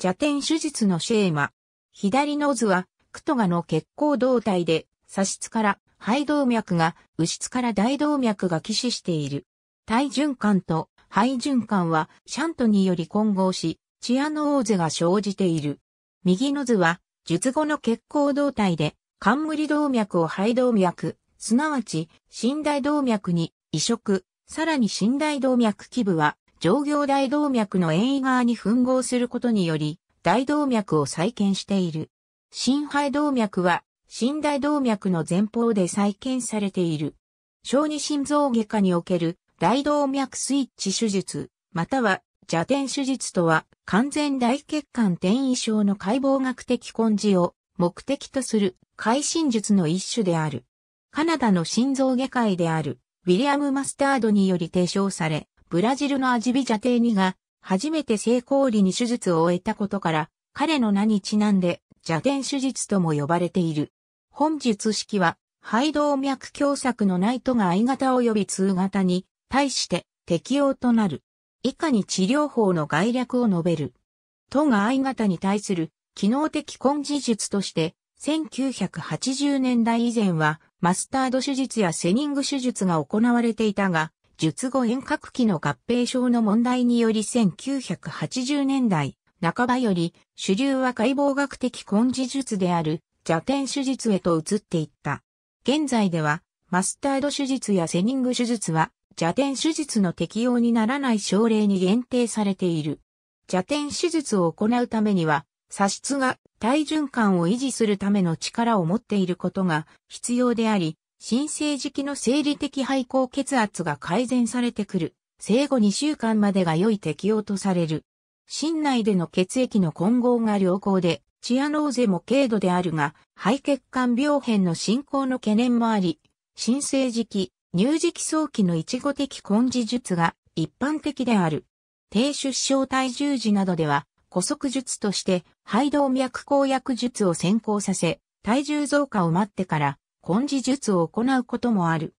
邪天手術のシェーマ。左の図は、クトガの血行動態で、左室から肺動脈が、右室から大動脈が起死している。体循環と肺循環は、シャントにより混合し、チアノーゼが生じている。右の図は、術後の血行動態で、冠動脈を肺動脈、すなわち、寝台動脈に移植、さらに寝台動脈基部は上行大動脈の縁位側に吻合することにより、大動脈を再建している。心肺動脈は、心大動脈の前方で再建されている。小児心臓外科における大動脈スイッチ手術、または邪点手術とは完全大血管転移症の解剖学的根治を目的とする改心術の一種である。カナダの心臓外科医であるウィリアム・マスタードにより提唱され、ブラジルのアジビジャテーニが、初めて成功理に手術を終えたことから、彼の名にちなんで、邪ン。手術とも呼ばれている。本術式は、肺動脈狭窄のナイトが I 型及び通型に対して適用となる。以下に治療法の概略を述べる。都が I 型に対する機能的根治術として、1980年代以前はマスタード手術やセニング手術が行われていたが、術後遠隔期の合併症の問題により1980年代半ばより主流は解剖学的根治術である邪点手術へと移っていった。現在ではマスタード手術やセニング手術は邪点手術の適用にならない症例に限定されている。邪点手術を行うためには、左室が体循環を維持するための力を持っていることが必要であり、新生時期の生理的肺高血圧が改善されてくる。生後2週間までが良い適用とされる。心内での血液の混合が良好で、チアノーゼも軽度であるが、肺血管病変の進行の懸念もあり、新生時期、乳児期早期の一語的根治術が一般的である。低出生体重時などでは、古速術として肺動脈硬薬術を先行させ、体重増加を待ってから根治術を行うこともある。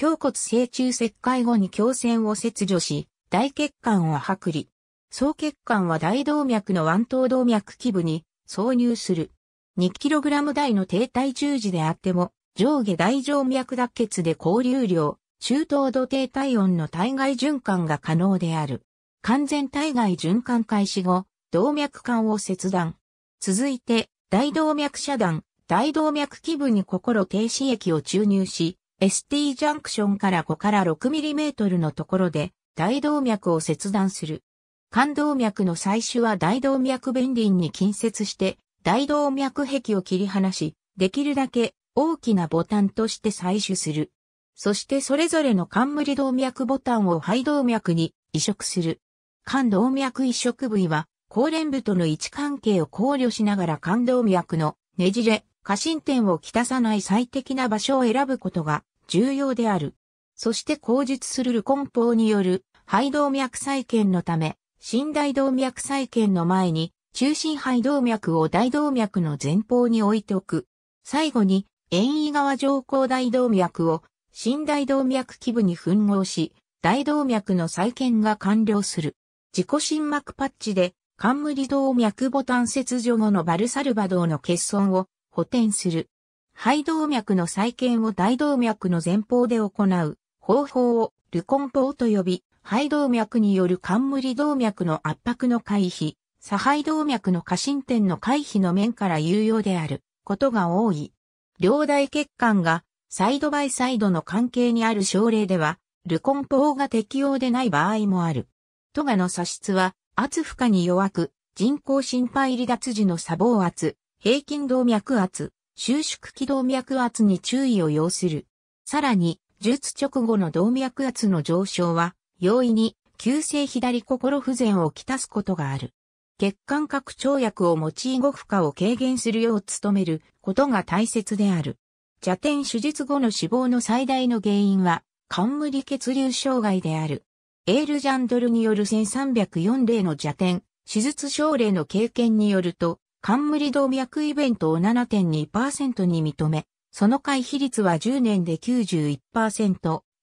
胸骨成中切開後に胸腺を切除し、大血管を剥離。総血管は大動脈の腕頭動脈基部に挿入する。2kg 台の低体重時であっても、上下大静脈脱血で交流量、中等度低体温の体外循環が可能である。完全体外循環開始後、動脈管を切断。続いて、大動脈遮断、大動脈基部に心停止液を注入し、ST ジャンクションから5から6トルのところで大動脈を切断する。冠動脈の採取は大動脈弁輪に近接して大動脈壁を切り離し、できるだけ大きなボタンとして採取する。そしてそれぞれの冠動脈ボタンを肺動脈に移植する。冠動脈移植部位は、高連部との位置関係を考慮しながら冠動脈のねじれ、過信点をきたさない最適な場所を選ぶことが重要である。そして口述するルコン法による肺動脈再建のため、新大動脈再建の前に中心肺動脈を大動脈の前方に置いておく。最後に、遠位側上向大動脈を新大動脈基部に吻合し、大動脈の再建が完了する。自己心膜パッチで、冠動脈ボタン切除後のバルサルバドウの欠損を補填する。肺動脈の再建を大動脈の前方で行う方法をルコン法と呼び、肺動脈による冠動脈の圧迫の回避、左肺動脈の過伸点の回避の面から有用であることが多い。両大血管がサイドバイサイドの関係にある症例では、ルコン法が適用でない場合もある。トガの左質は圧負荷に弱く、人工心肺離脱時の砂防圧、平均動脈圧、収縮期動脈圧に注意を要する。さらに、術直後の動脈圧の上昇は、容易に急性左心不全をきたすことがある。血管拡張薬を用い後負荷を軽減するよう努めることが大切である。邪点手術後の死亡の最大の原因は、冠血流障害である。エール・ジャンドルによる1304例の邪点、手術症例の経験によると、冠動脈イベントを7.2%に認め、その回避率は10年で91%、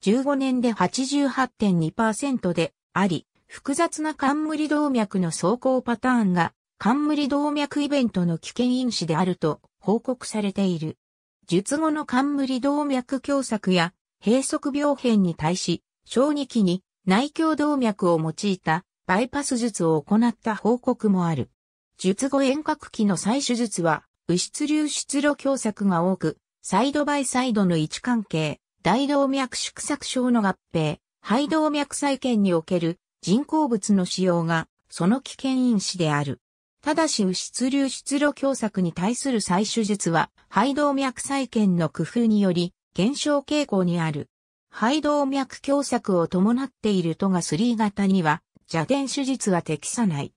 15年で88.2%であり、複雑な冠動脈の走行パターンが冠動脈イベントの危険因子であると報告されている。術後の冠動脈狭窄や閉塞病変に対し、小児期に内胸動脈を用いたバイパス術を行った報告もある。術後遠隔期の再手術は、右出流出路狭窄が多く、サイドバイサイドの位置関係、大動脈縮窄症の合併、肺動脈再建における人工物の使用が、その危険因子である。ただし右出流出路狭窄に対する再手術は、肺動脈再建の工夫により、減少傾向にある。肺動脈狭窄を伴っているトが3型には、邪点手術は適さない。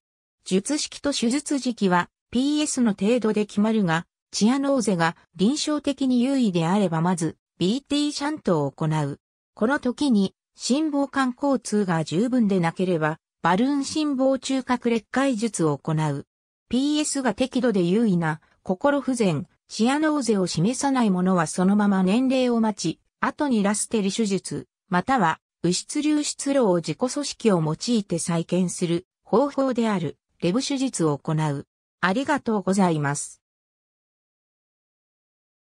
術式と手術時期は PS の程度で決まるが、チアノーゼが臨床的に優位であればまず BT シャントを行う。この時に心房管交通が十分でなければバルーン心房中隔裂解術を行う。PS が適度で優位な心不全、チアノーゼを示さないものはそのまま年齢を待ち、後にラステリ手術、または、右出流出路を自己組織を用いて再建する方法である。レブ手術を行う。ありがとうございます。